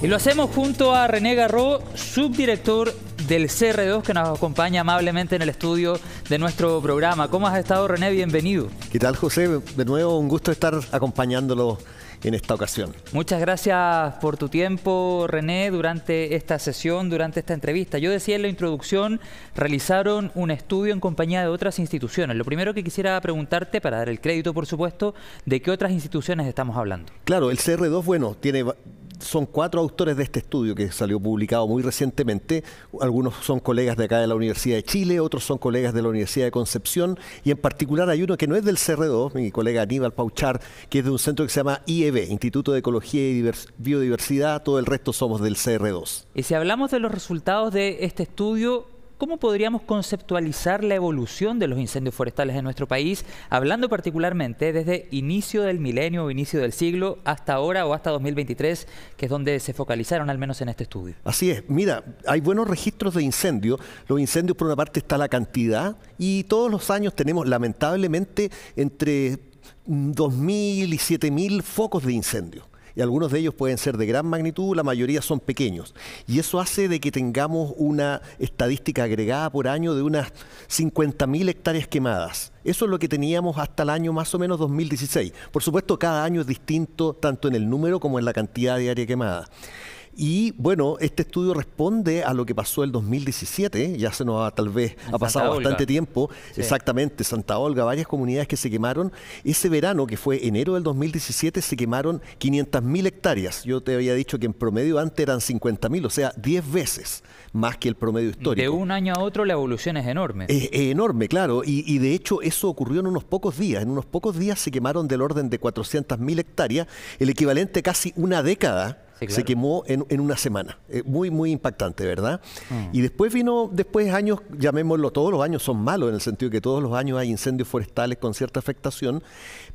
Y lo hacemos junto a René Garró, subdirector del CR2 que nos acompaña amablemente en el estudio de nuestro programa. ¿Cómo has estado, René? Bienvenido. ¿Qué tal, José? De nuevo, un gusto estar acompañándolo en esta ocasión. Muchas gracias por tu tiempo, René, durante esta sesión, durante esta entrevista. Yo decía en la introducción, realizaron un estudio en compañía de otras instituciones. Lo primero que quisiera preguntarte, para dar el crédito, por supuesto, de qué otras instituciones estamos hablando. Claro, el CR2, bueno, tiene son cuatro autores de este estudio que salió publicado muy recientemente. Algunos son colegas de acá de la Universidad de Chile, otros son colegas de la Universidad de Concepción y en particular hay uno que no es del CR2, mi colega Aníbal Pauchar, que es de un centro que se llama IEB, Instituto de Ecología y Biodiversidad, todo el resto somos del CR2. Y si hablamos de los resultados de este estudio, ¿Cómo podríamos conceptualizar la evolución de los incendios forestales en nuestro país, hablando particularmente desde inicio del milenio o inicio del siglo hasta ahora o hasta 2023, que es donde se focalizaron al menos en este estudio? Así es, mira, hay buenos registros de incendios. Los incendios por una parte está la cantidad y todos los años tenemos lamentablemente entre 2.000 y 7.000 focos de incendios y algunos de ellos pueden ser de gran magnitud, la mayoría son pequeños. Y eso hace de que tengamos una estadística agregada por año de unas 50.000 hectáreas quemadas. Eso es lo que teníamos hasta el año más o menos 2016. Por supuesto, cada año es distinto tanto en el número como en la cantidad de área quemada. Y bueno, este estudio responde a lo que pasó el 2017, ya se nos ha tal vez, ha pasado bastante tiempo, exactamente, Santa Olga, varias comunidades que se quemaron. Ese verano, que fue enero del 2017, se quemaron 500.000 hectáreas. Yo te había dicho que en promedio antes eran 50.000, o sea, 10 veces más que el promedio histórico. De un año a otro la evolución es enorme. Es, enorme, claro, y, y, de hecho eso ocurrió en unos pocos días. En unos pocos días se quemaron del orden de 400.000 hectáreas, el equivalente a casi una década se quemó en, una semana. Eh, muy, muy impactante, ¿verdad? Mm. Y después vino, después años, llamémoslo, todos los años son malos en el sentido de que todos los años hay incendios forestales con cierta afectación,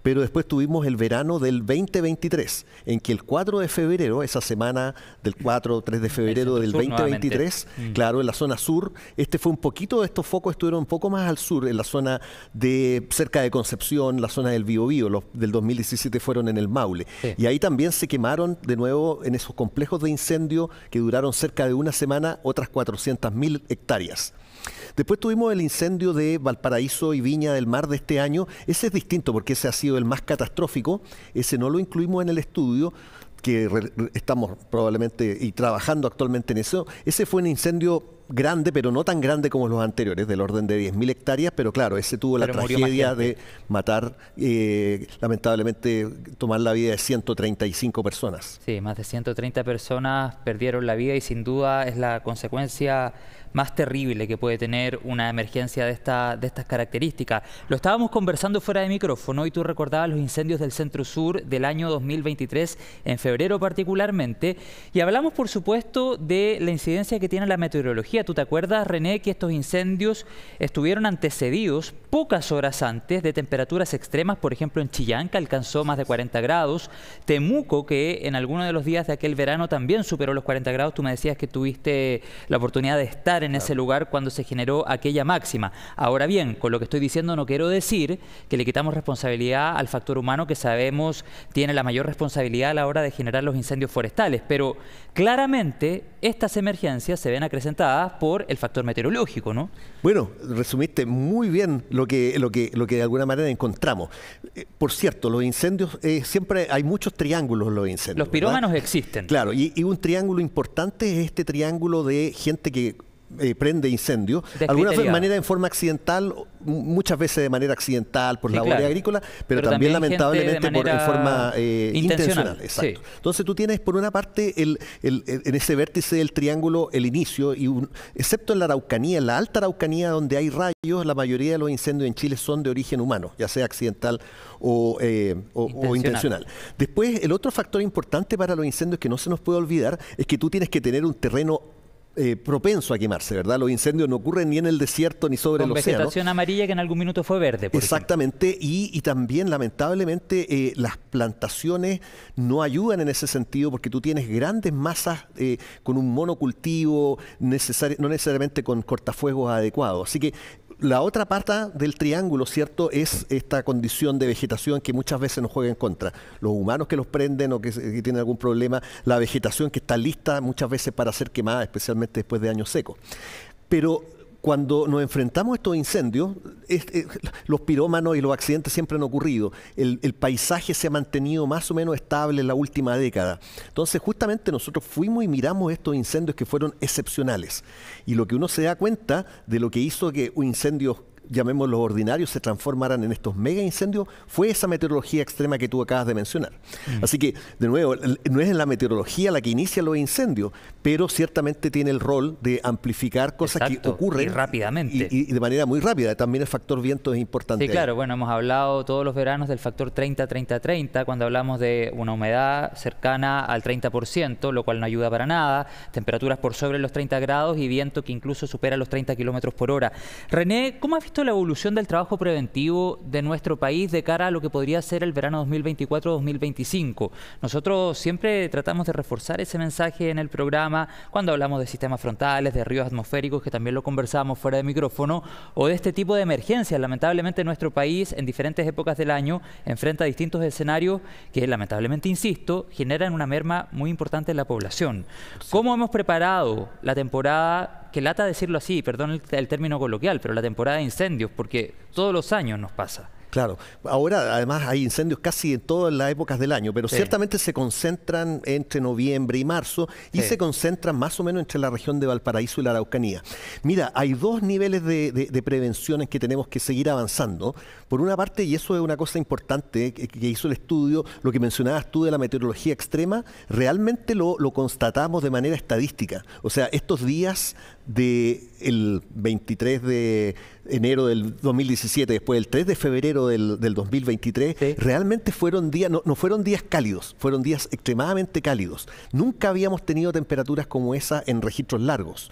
pero después tuvimos el verano del 2023, en que el 4 de febrero, esa semana del 4 o 3 de febrero del 2023, mm. claro, en la zona sur, este fue un poquito de estos focos, estuvieron un poco más al sur, en la zona de cerca de Concepción, la zona del Biobío, los del 2017 fueron en el Maule. Y ahí también se quemaron de nuevo en esos complejos de incendio que duraron cerca de una semana otras 400.000 hectáreas. Después tuvimos el incendio de Valparaíso y Viña del Mar de este año. Ese es distinto porque ese ha sido el más catastrófico. Ese no lo incluimos en el estudio que estamos probablemente y trabajando actualmente en eso. Ese fue un incendio grande, pero no tan grande como los anteriores, del orden de 10.000 hectáreas, pero claro, ese tuvo la tragedia de matar, eh, lamentablemente, tomar la vida de 135 personas. Sí, más de 130 personas perdieron la vida y sin duda es la consecuencia más terrible que puede tener una emergencia de, esta, de estas características. Lo estábamos conversando fuera de micrófono y tú recordabas los incendios del Centro Sur del año 2023, en febrero particularmente, y hablamos, por supuesto, de la incidencia que tiene la meteorología ¿Tú te acuerdas, René, que estos incendios estuvieron antecedidos pocas horas antes de temperaturas extremas? Por ejemplo, en Chillán, que alcanzó más de 40 grados. Temuco, que en alguno de los días de aquel verano también superó los 40 grados. Tú me decías que tuviste la oportunidad de estar en ese lugar cuando se generó aquella máxima. Ahora bien, con lo que estoy diciendo no quiero decir que le quitamos responsabilidad al factor humano que sabemos tiene la mayor responsabilidad a la hora de generar los incendios forestales, pero claramente estas emergencias se ven acrecentadas por el factor meteorológico, ¿no? Bueno, resumiste muy bien lo que, lo que, lo que de alguna manera encontramos. Eh, por cierto, los incendios, eh, siempre hay muchos triángulos los incendios. Los pirómanos existen. Claro, y un triángulo importante es este triángulo de gente que eh, prende incendio, alguna manera en forma accidental, muchas veces de manera accidental por la agrícola agrícola, pero, también, lamentablemente por, en forma eh, intencional. exacto. Entonces tú tienes por una parte el, en ese vértice del triángulo el inicio, y excepto en la Araucanía, en la alta Araucanía donde hay rayos, la mayoría de los incendios en Chile son de origen humano, ya sea accidental o eh, intencional. Después el otro factor importante para los incendios que no se nos puede olvidar es que tú tienes que tener un terreno eh, propenso a quemarse, ¿verdad? Los incendios no ocurren ni en el desierto ni sobre el océano. vegetación amarilla que en algún minuto fue verde. Exactamente, y, y, también lamentablemente eh, las plantaciones no ayudan en ese sentido porque tú tienes grandes masas eh, con un monocultivo, no necesariamente con cortafuegos adecuados. Así que la otra parte del triángulo, ¿cierto?, es esta condición de vegetación que muchas veces nos juega en contra. Los humanos que los prenden o que, tienen algún problema, la vegetación que está lista muchas veces para ser quemada, especialmente después de años secos. Pero cuando nos enfrentamos a estos incendios, los pirómanos y los accidentes siempre han ocurrido. El, paisaje se ha mantenido más o menos estable en la última década. Entonces, justamente nosotros fuimos y miramos estos incendios que fueron excepcionales. Y lo que uno se da cuenta de lo que hizo que un incendio llamémoslo ordinarios, se transformarán en estos mega incendios, fue esa meteorología extrema que tú acabas de mencionar. Mm. Así que, de nuevo, no es la meteorología la que inicia los incendios, pero ciertamente tiene el rol de amplificar cosas que ocurren y rápidamente. Y, de manera muy rápida. También el factor viento es importante. Sí, claro, bueno, hemos hablado todos los veranos del factor 30-30-30, cuando hablamos de una humedad cercana al 30%, lo cual no ayuda para nada, temperaturas por sobre los 30 grados y viento que incluso supera los 30 kilómetros por hora. René, ¿cómo has visto la evolución del trabajo preventivo de nuestro país de cara a lo que podría ser el verano 2024-2025? Nosotros siempre tratamos de reforzar ese mensaje en el programa cuando hablamos de sistemas frontales, de ríos atmosféricos, que también lo conversábamos fuera de micrófono, o de este tipo de emergencias. Lamentablemente nuestro país en diferentes épocas del año enfrenta distintos escenarios que lamentablemente, insisto, generan una merma muy importante en la población. ¿Cómo hemos preparado la temporada que lata decirlo así, perdón el, término coloquial, pero la temporada de incendios, porque todos los años nos pasa. Claro, ahora además hay incendios casi en todas las épocas del año, pero ciertamente se concentran entre noviembre y marzo y se concentran más o menos entre la región de Valparaíso y la Araucanía. Mira, hay dos niveles de, prevenciones que tenemos que seguir avanzando. Por una parte, y eso es una cosa importante que, hizo el estudio, lo que mencionabas tú de la meteorología extrema, realmente lo, lo constatamos de manera estadística. O sea, estos días del el 23 de enero del 2017, después del 3 de febrero del, del 2023, realmente fueron días, no, no, fueron días cálidos, fueron días extremadamente cálidos. Nunca habíamos tenido temperaturas como esa en registros largos.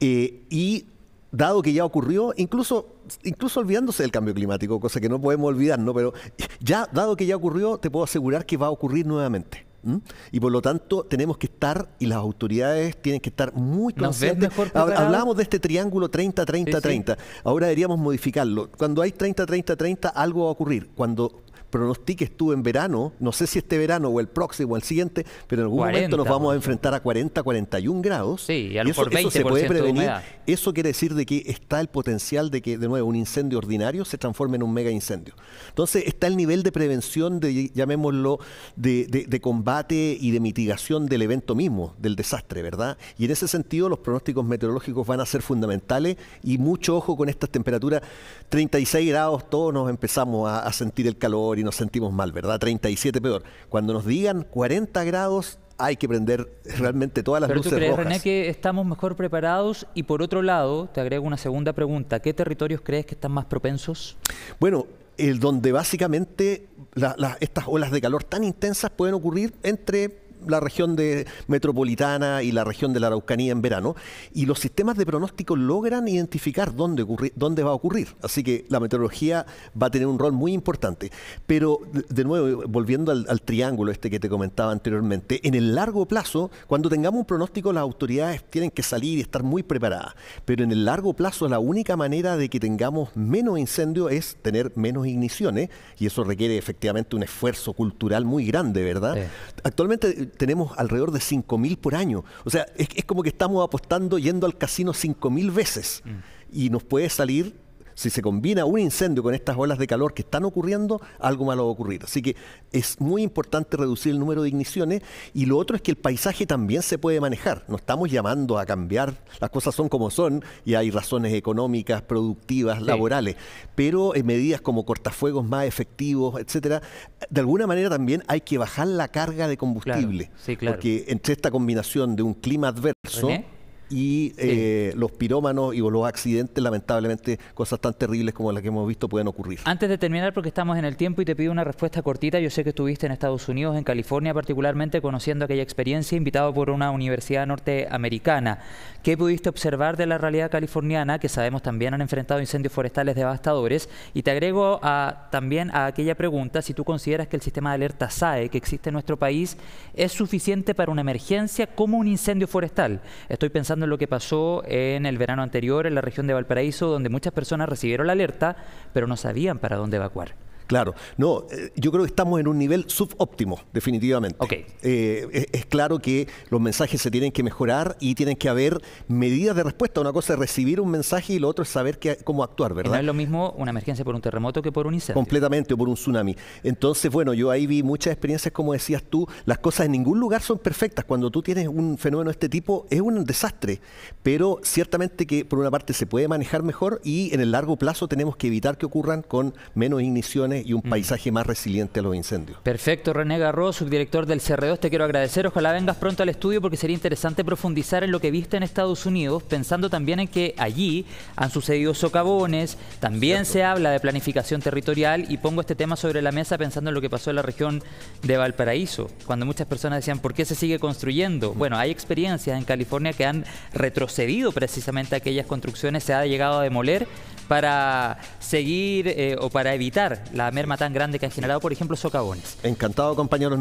Eh, y dado que ya ocurrió, incluso, incluso olvidándose del cambio climático, cosa que no podemos olvidar, ¿no? Pero ya, dado que ya ocurrió, te puedo asegurar que va a ocurrir nuevamente. ¿Mm? Y por lo tanto tenemos que estar, y las autoridades tienen que estar muy conscientes. Hablábamos de este triángulo 30-30-30. Ahora deberíamos modificarlo. Cuando hay 30-30-30, algo va a ocurrir. Cuando pronostique estuvo en verano, no sé si este verano o el próximo o el siguiente, pero en algún momento nos vamos a enfrentar a 40, 41 grados. Sí, y, a eso, eso se puede prevenir. Eso quiere decir de que está el potencial de que, de nuevo, un incendio ordinario se transforme en un mega incendio. Entonces, está el nivel de prevención, de llamémoslo, de, combate y de mitigación del evento mismo, del desastre, ¿verdad? Y en ese sentido, los pronósticos meteorológicos van a ser fundamentales y mucho ojo con estas temperaturas, 36 grados, todos nos empezamos a, a sentir el calor y nos sentimos mal, ¿verdad? 37 peor. Cuando nos digan 40 grados, hay que prender realmente todas las Pero luces tú crees, René, que estamos mejor preparados? Y por otro lado, te agrego una segunda pregunta. ¿Qué territorios crees que están más propensos? Bueno, el donde básicamente estas olas de calor tan intensas pueden ocurrir entre la región de metropolitana y la región de la Araucanía en verano, y los sistemas de pronóstico logran identificar dónde, dónde va a ocurrir. Así que la meteorología va a tener un rol muy importante. Pero, de nuevo, volviendo al, triángulo este que te comentaba anteriormente, en el largo plazo, cuando tengamos un pronóstico, las autoridades tienen que salir y estar muy preparadas. Pero en el largo plazo, la única manera de que tengamos menos incendios es tener menos igniciones, y eso requiere efectivamente un esfuerzo cultural muy grande, ¿verdad? Actualmente tenemos alrededor de 5.000 por año. O sea, es, como que estamos apostando yendo al casino 5.000 veces mm. y nos puede salir si se combina un incendio con estas olas de calor que están ocurriendo, algo malo va a ocurrir. Así que es muy importante reducir el número de igniciones y lo otro es que el paisaje también se puede manejar. No estamos llamando a cambiar, las cosas son como son y hay razones económicas, productivas, laborales, pero en medidas como cortafuegos más efectivos, etcétera, de alguna manera también hay que bajar la carga de combustible. Porque entre esta combinación de un clima adverso, y eh, los pirómanos y los accidentes, lamentablemente, cosas tan terribles como las que hemos visto pueden ocurrir. Antes de terminar, porque estamos en el tiempo y te pido una respuesta cortita, yo sé que estuviste en Estados Unidos, en California particularmente, conociendo aquella experiencia, invitado por una universidad norteamericana. ¿Qué pudiste observar de la realidad californiana, que sabemos también han enfrentado incendios forestales devastadores? Y te agrego a, también a aquella pregunta, si tú consideras que el sistema de alerta SAE que existe en nuestro país es suficiente para una emergencia como un incendio forestal. Estoy pensando lo que pasó en el verano anterior en la región de Valparaíso, donde muchas personas recibieron la alerta, pero no sabían para dónde evacuar. Claro, no, eh, yo creo que estamos en un nivel subóptimo, definitivamente. Eh, es, claro que los mensajes se tienen que mejorar y tienen que haber medidas de respuesta. Una cosa es recibir un mensaje y lo otro es saber cómo actuar, ¿verdad? no es lo mismo una emergencia por un terremoto que por un incendio. Completamente, o por un tsunami. Entonces, bueno, yo ahí vi muchas experiencias, como decías tú, las cosas en ningún lugar son perfectas. Cuando tú tienes un fenómeno de este tipo, es un desastre. Pero ciertamente que por una parte se puede manejar mejor y en el largo plazo tenemos que evitar que ocurran con menos igniciones y un paisaje más resiliente a los incendios. Perfecto, René Garro, subdirector del CR2, te quiero agradecer. Ojalá vengas pronto al estudio porque sería interesante profundizar en lo que viste en Estados Unidos, pensando también en que allí han sucedido socavones, también se habla de planificación territorial y pongo este tema sobre la mesa pensando en lo que pasó en la región de Valparaíso, cuando muchas personas decían, ¿por qué se sigue construyendo? Bueno, hay experiencias en California que han retrocedido precisamente aquellas construcciones, se ha llegado a demoler para seguir eh, o para evitar la merma tan grande que han generado, por ejemplo, socavones. Encantado, compañeros.